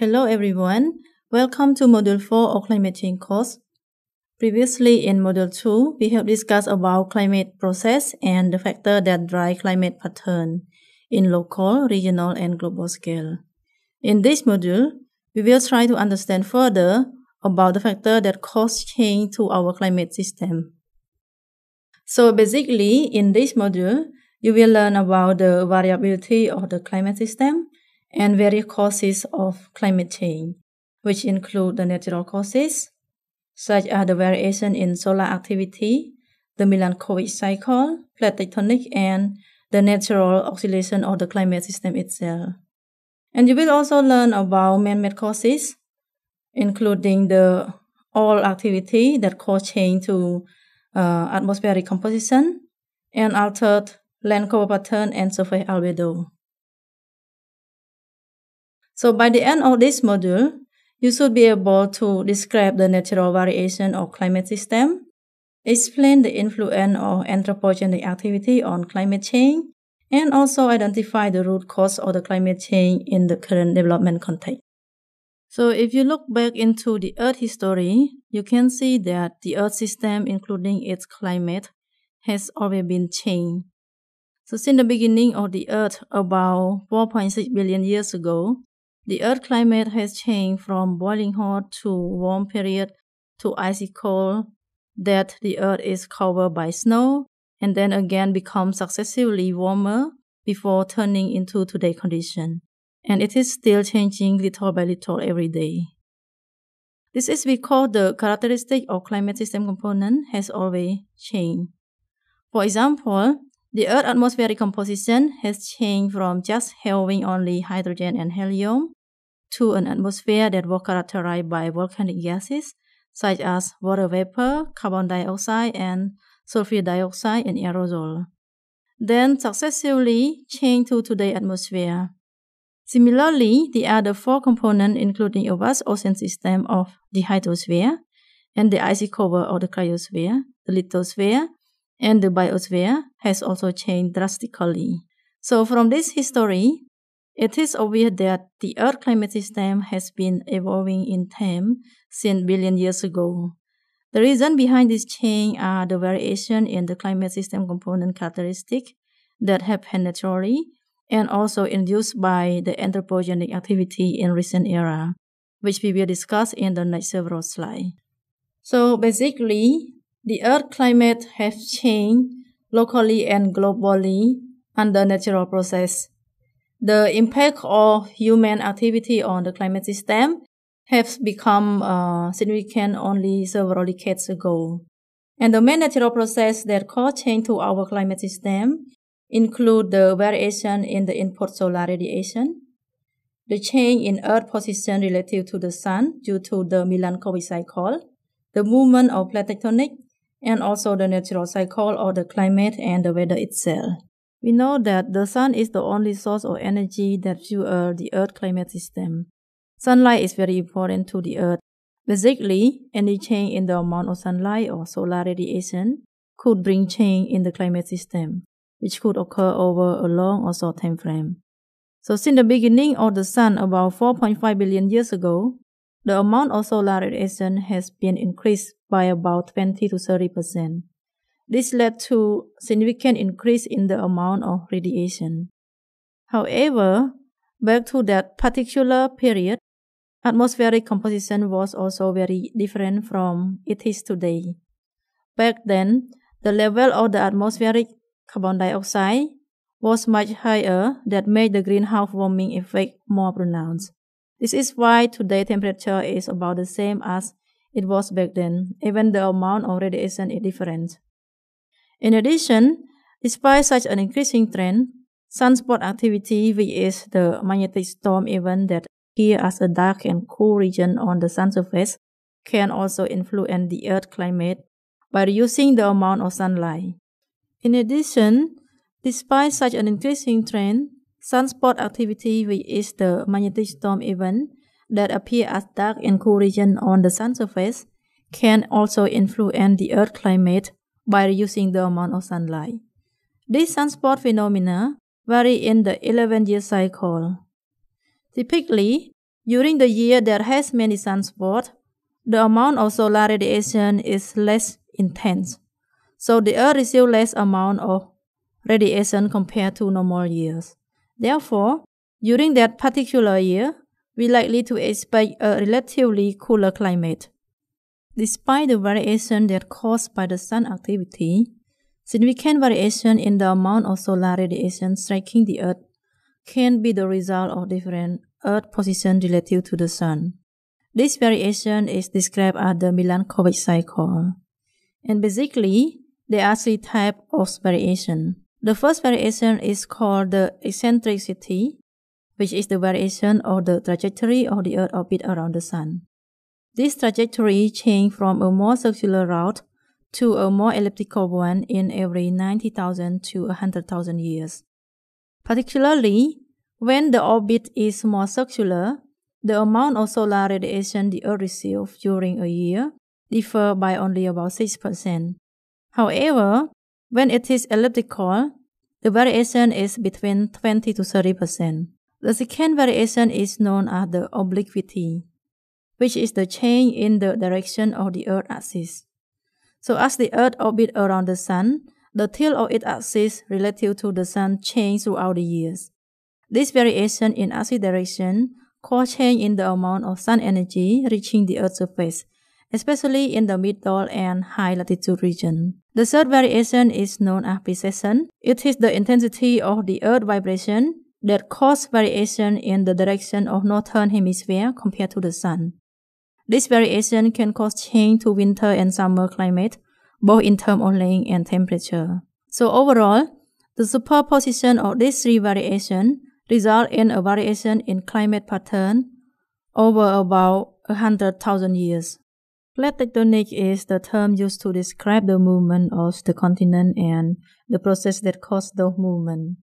Hello everyone, welcome to Module 4 of Climate Change course. Previously in Module 2, we have discussed about climate process and the factor that drive climate pattern in local, regional, and global scale. In this module, we will try to understand further about the factor that cause change to our climate system. So basically, in this module, you will learn about the variability of the climate system, and various causes of climate change, which include the natural causes, such as the variation in solar activity, the Milankovitch cycle, plate tectonic, and the natural oscillation of the climate system itself. And you will also learn about man-made causes, including the all activity that cause change to uh, atmospheric composition and altered land cover pattern and surface albedo. So by the end of this module, you should be able to describe the natural variation of climate system, explain the influence of anthropogenic activity on climate change, and also identify the root cause of the climate change in the current development context. So if you look back into the Earth history, you can see that the Earth system, including its climate, has already been changed. So since the beginning of the Earth about 4.6 billion years ago, the Earth climate has changed from boiling hot to warm period to icy cold that the Earth is covered by snow and then again becomes successively warmer before turning into today condition. And it is still changing little by little every day. This is because the characteristic of climate system component has always changed. For example, the Earth atmospheric composition has changed from just having only hydrogen and helium to an atmosphere that was characterized by volcanic gases such as water vapor, carbon dioxide, and sulfur dioxide and aerosol, then successively changed to today's atmosphere. Similarly, the other four components, including a vast ocean system of the hydrosphere and the icy cover of the cryosphere, the lithosphere, and the biosphere, has also changed drastically. So, from this history, it is obvious that the Earth climate system has been evolving in time since billion years ago. The reason behind this change are the variation in the climate system component characteristic that happen naturally and also induced by the anthropogenic activity in recent era, which we will discuss in the next several slides. So basically, the Earth climate has changed locally and globally under natural process the impact of human activity on the climate system has become uh, significant only several decades ago. And the main natural processes that cause change to our climate system include the variation in the input solar radiation, the change in Earth position relative to the Sun due to the Milankovic cycle, the movement of plate tectonic, and also the natural cycle of the climate and the weather itself. We know that the sun is the only source of energy that fuels the Earth climate system. Sunlight is very important to the Earth. Basically, any change in the amount of sunlight or solar radiation could bring change in the climate system, which could occur over a long or short time frame. So since the beginning of the sun about 4.5 billion years ago, the amount of solar radiation has been increased by about 20 to 30 percent. This led to significant increase in the amount of radiation. However, back to that particular period, atmospheric composition was also very different from it is today. Back then, the level of the atmospheric carbon dioxide was much higher that made the greenhouse warming effect more pronounced. This is why today temperature is about the same as it was back then, even the amount of radiation is different. In addition, despite such an increasing trend, sunspot activity, which is the magnetic storm event that appears as a dark and cool region on the sun's surface, can also influence the Earth's climate by reducing the amount of sunlight. In addition, despite such an increasing trend, sunspot activity, which is the magnetic storm event that appears as dark and cool region on the sun's surface, can also influence the Earth's climate by reducing the amount of sunlight. These sunspot phenomena vary in the 11-year cycle. Typically, during the year that has many sunspots, the amount of solar radiation is less intense, so the Earth receives less amount of radiation compared to normal years. Therefore, during that particular year, we likely to expect a relatively cooler climate. Despite the variation that are caused by the sun activity, significant variation in the amount of solar radiation striking the Earth can be the result of different Earth position relative to the sun. This variation is described as the Milankovic cycle. And basically, there are three types of variation. The first variation is called the eccentricity, which is the variation of the trajectory of the Earth orbit around the Sun. This trajectory changed from a more circular route to a more elliptical one in every 90,000 to 100,000 years. Particularly, when the orbit is more circular, the amount of solar radiation the Earth receives during a year differ by only about 6%. However, when it is elliptical, the variation is between 20 to 30%. The second variation is known as the obliquity which is the change in the direction of the Earth axis. So as the Earth orbits around the Sun, the tilt of its axis relative to the Sun changes throughout the years. This variation in axis direction causes change in the amount of Sun energy reaching the Earth's surface, especially in the middle and high latitude region. The third variation is known as precession. It is the intensity of the Earth vibration that causes variation in the direction of northern hemisphere compared to the Sun. This variation can cause change to winter and summer climate, both in terms of length and temperature. So overall, the superposition of these three variations result in a variation in climate pattern over about 100,000 years. Plate tectonic is the term used to describe the movement of the continent and the process that caused the movement.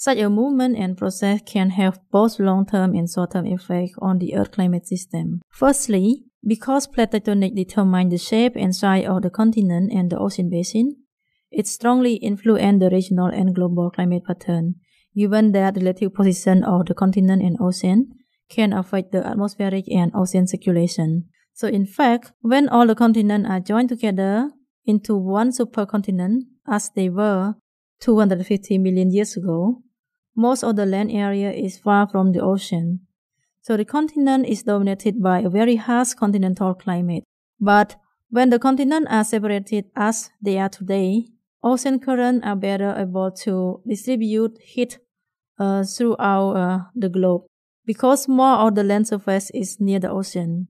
Such a movement and process can have both long-term and short-term effects on the Earth climate system. Firstly, because plate tectonics determine the shape and size of the continent and the ocean basin, it strongly influence the regional and global climate pattern, given that relative position of the continent and ocean can affect the atmospheric and ocean circulation. So in fact, when all the continents are joined together into one supercontinent, as they were 250 million years ago, most of the land area is far from the ocean. So the continent is dominated by a very harsh continental climate. But when the continents are separated as they are today, ocean currents are better able to distribute heat uh, throughout uh, the globe because more of the land surface is near the ocean.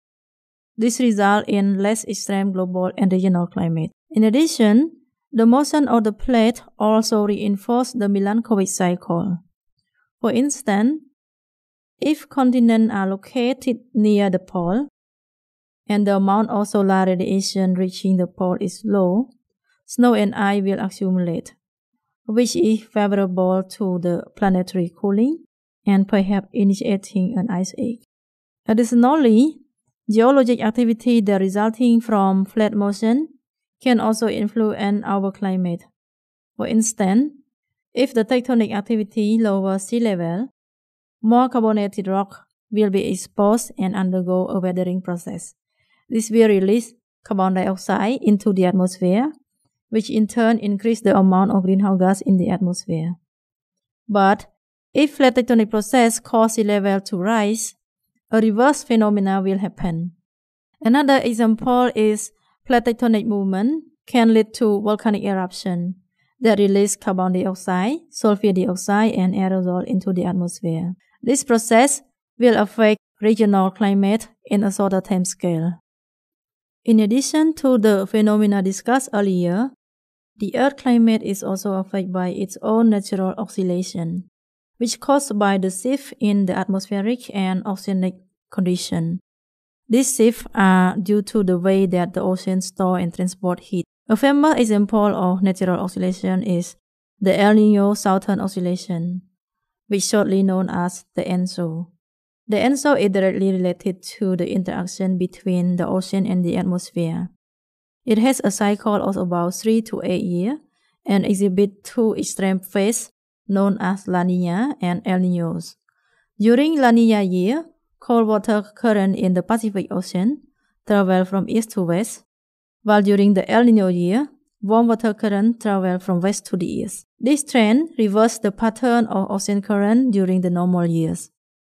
This results in less extreme global and regional climate. In addition, the motion of the plate also reinforces the Milankovic cycle. For instance, if continents are located near the pole, and the amount of solar radiation reaching the pole is low, snow and ice will accumulate, which is favorable to the planetary cooling and perhaps initiating an ice age. Additionally, geologic activity that resulting from flat motion can also influence our climate. For instance, if the tectonic activity lowers sea level, more carbonated rock will be exposed and undergo a weathering process. This will release carbon dioxide into the atmosphere, which in turn increase the amount of greenhouse gas in the atmosphere. But if flat tectonic process cause sea level to rise, a reverse phenomena will happen. Another example is plate tectonic movement can lead to volcanic eruption that release carbon dioxide, sulfur dioxide, and aerosol into the atmosphere. This process will affect regional climate in a shorter time scale. In addition to the phenomena discussed earlier, the Earth climate is also affected by its own natural oscillation, which caused by the shift in the atmospheric and oceanic condition. These shifts are due to the way that the oceans store and transport heat. A famous example of natural oscillation is the El Nino Southern Oscillation, which is shortly known as the ENSO. The ENSO is directly related to the interaction between the ocean and the atmosphere. It has a cycle of about 3 to 8 years and exhibits two extreme phases known as La Nina and El Ninos. During La Nina year, cold water current in the Pacific Ocean travel from east to west while during the El Nino year, warm water current travel from west to the east. This trend reversed the pattern of ocean current during the normal years.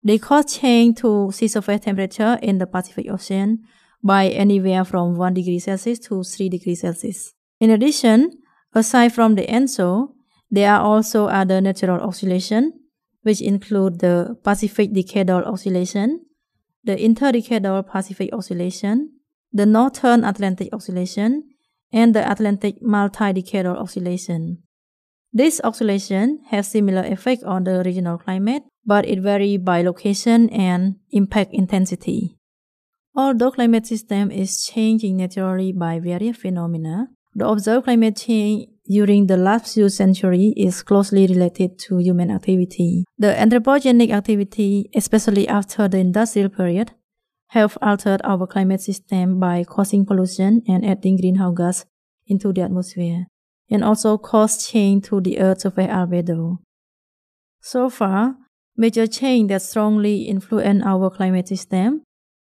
They cause change to sea surface temperature in the Pacific Ocean by anywhere from 1 degree Celsius to 3 degrees Celsius. In addition, aside from the ENSO, there are also other natural oscillations, which include the Pacific Decadal Oscillation, the Interdecadal Pacific Oscillation, the Northern Atlantic Oscillation, and the Atlantic Multi-Decadal Oscillation. This oscillation has similar effect on the regional climate, but it varies by location and impact intensity. Although climate system is changing naturally by various phenomena, the observed climate change during the last few centuries is closely related to human activity. The anthropogenic activity, especially after the industrial period, have altered our climate system by causing pollution and adding greenhouse gas into the atmosphere, and also caused change to the Earth's surface albedo. So far, major change that strongly influence our climate system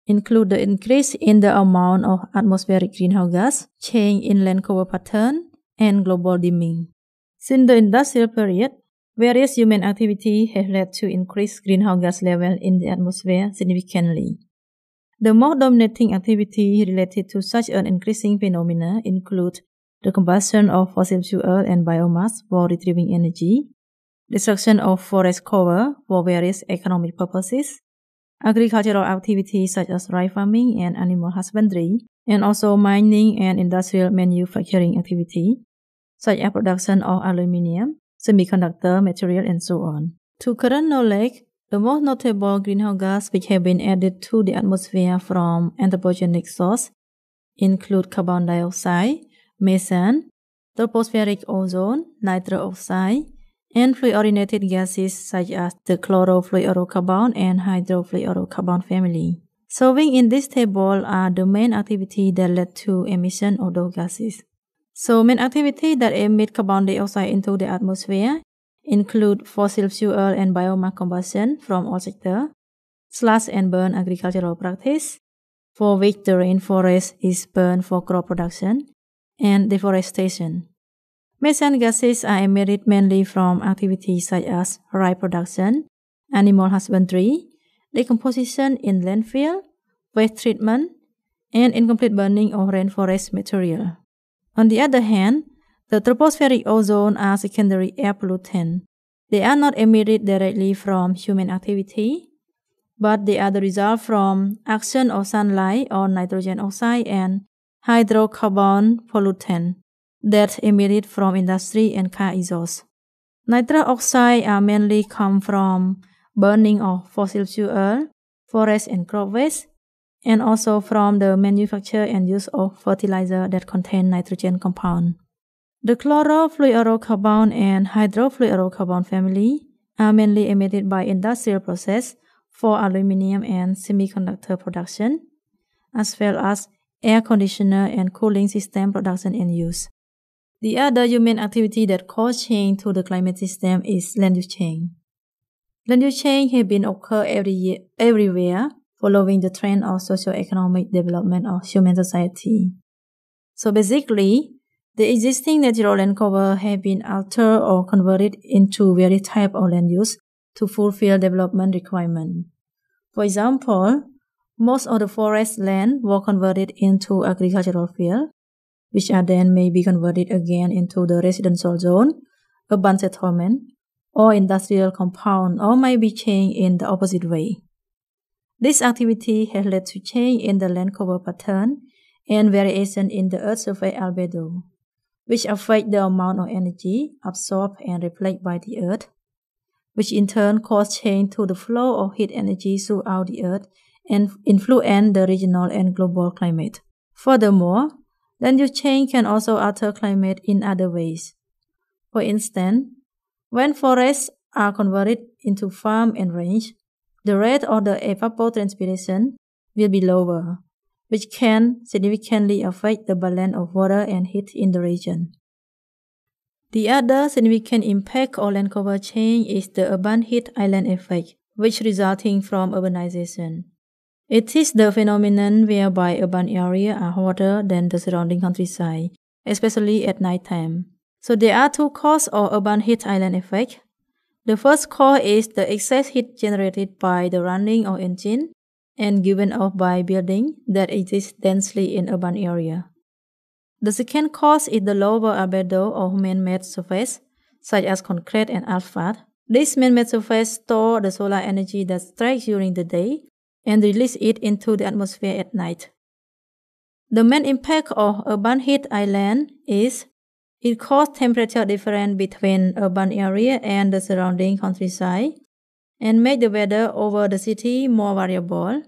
include the increase in the amount of atmospheric greenhouse gas, change in land cover pattern, and global dimming. Since the industrial period, various human activity have led to increased greenhouse gas level in the atmosphere significantly. The most dominating activity related to such an increasing phenomena include the combustion of fossil fuel and biomass for retrieving energy, destruction of forest cover for various economic purposes, agricultural activities such as rice farming and animal husbandry, and also mining and industrial manufacturing activity, such as production of aluminum, semiconductor material, and so on. To current knowledge, the most notable greenhouse gases, which have been added to the atmosphere from anthropogenic source include carbon dioxide, methane, tropospheric ozone, nitrous oxide, and fluorinated gases such as the chlorofluorocarbon and hydrofluorocarbon family. Solving in this table are the main activity that led to emission of those gases. So main activity that emit carbon dioxide into the atmosphere include fossil fuel and biomass combustion from all sectors, slash and burn agricultural practice, for which the rainforest is burned for crop production, and deforestation. Methane gases are emitted mainly from activities such as rye production, animal husbandry, decomposition in landfill, waste treatment, and incomplete burning of rainforest material. On the other hand, the tropospheric ozone are secondary air pollutants. They are not emitted directly from human activity, but they are the result from action of sunlight on nitrogen oxide and hydrocarbon pollutant that emitted from industry and car exhaust. Nitrous oxide are mainly come from burning of fossil fuel, forest and crop waste, and also from the manufacture and use of fertilizer that contain nitrogen compound. The chlorofluorocarbon and hydrofluorocarbon family are mainly emitted by industrial process for aluminum and semiconductor production, as well as air conditioner and cooling system production and use. The other human activity that cause change to the climate system is land use change. Land use change has been occur every year, everywhere following the trend of socio-economic development of human society. So basically, the existing natural land cover have been altered or converted into various type of land use to fulfill development requirement. For example, most of the forest land were converted into agricultural field, which are then may be converted again into the residential zone, urban settlement, or industrial compound, or may be changed in the opposite way. This activity has led to change in the land cover pattern and variation in the earth surface albedo which affect the amount of energy absorbed and reflected by the Earth, which in turn cause change to the flow of heat energy throughout the Earth and influence the regional and global climate. Furthermore, land use change can also alter climate in other ways. For instance, when forests are converted into farm and range, the rate of the evapotranspiration will be lower, which can significantly affect the balance of water and heat in the region. The other significant impact on land cover change is the urban heat island effect, which resulting from urbanization. It is the phenomenon whereby urban areas are hotter than the surrounding countryside, especially at night time. So there are two causes of urban heat island effect. The first cause is the excess heat generated by the running of engine, and given off by building that exist densely in urban area. The second cause is the lower albedo of man-made surface, such as concrete and asphalt. This man-made surface store the solar energy that strikes during the day and release it into the atmosphere at night. The main impact of urban heat island is it causes temperature difference between urban area and the surrounding countryside, and make the weather over the city more variable,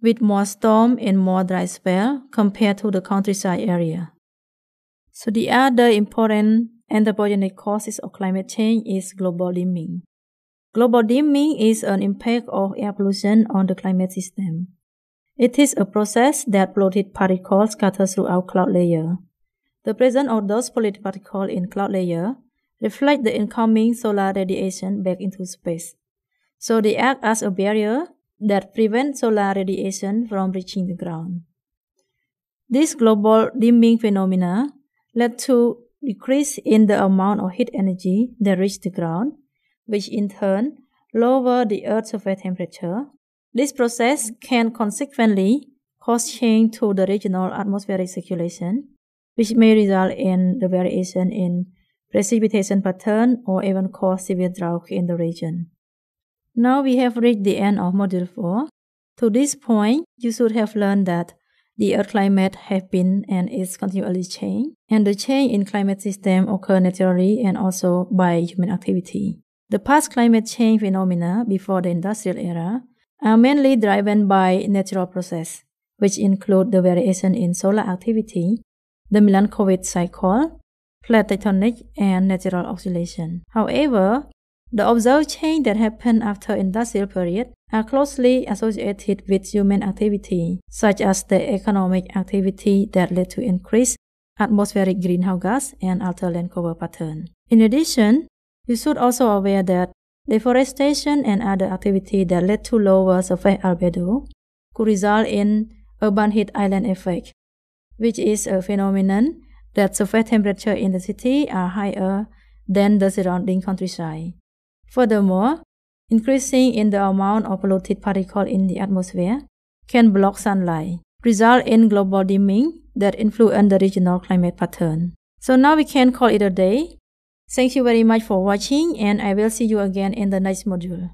with more storm and more dry spell compared to the countryside area. So the other important anthropogenic causes of climate change is global dimming. Global dimming is an impact of air pollution on the climate system. It is a process that polluted particles scatter throughout cloud layer. The presence of those polluted particles in cloud layer reflect the incoming solar radiation back into space so they act as a barrier that prevents solar radiation from reaching the ground. This global dimming phenomena led to decrease in the amount of heat energy that reached the ground, which in turn lower the Earth's surface temperature. This process can consequently cause change to the regional atmospheric circulation, which may result in the variation in precipitation pattern or even cause severe drought in the region. Now we have reached the end of Module 4. To this point, you should have learned that the Earth climate has been and is continually changing, and the change in climate system occur naturally and also by human activity. The past climate change phenomena before the industrial era are mainly driven by natural process, which include the variation in solar activity, the Milankovitch cycle, plate tectonic, and natural oscillation. However, the observed change that happen after industrial period are closely associated with human activity, such as the economic activity that led to increased atmospheric greenhouse gas and altered land cover pattern. In addition, you should also aware that deforestation and other activity that led to lower surface albedo could result in urban heat island effect, which is a phenomenon that surface temperature in the city are higher than the surrounding countryside. Furthermore, increasing in the amount of polluted particles in the atmosphere can block sunlight, result in global dimming that influence the regional climate pattern. So now we can call it a day. Thank you very much for watching and I will see you again in the next module.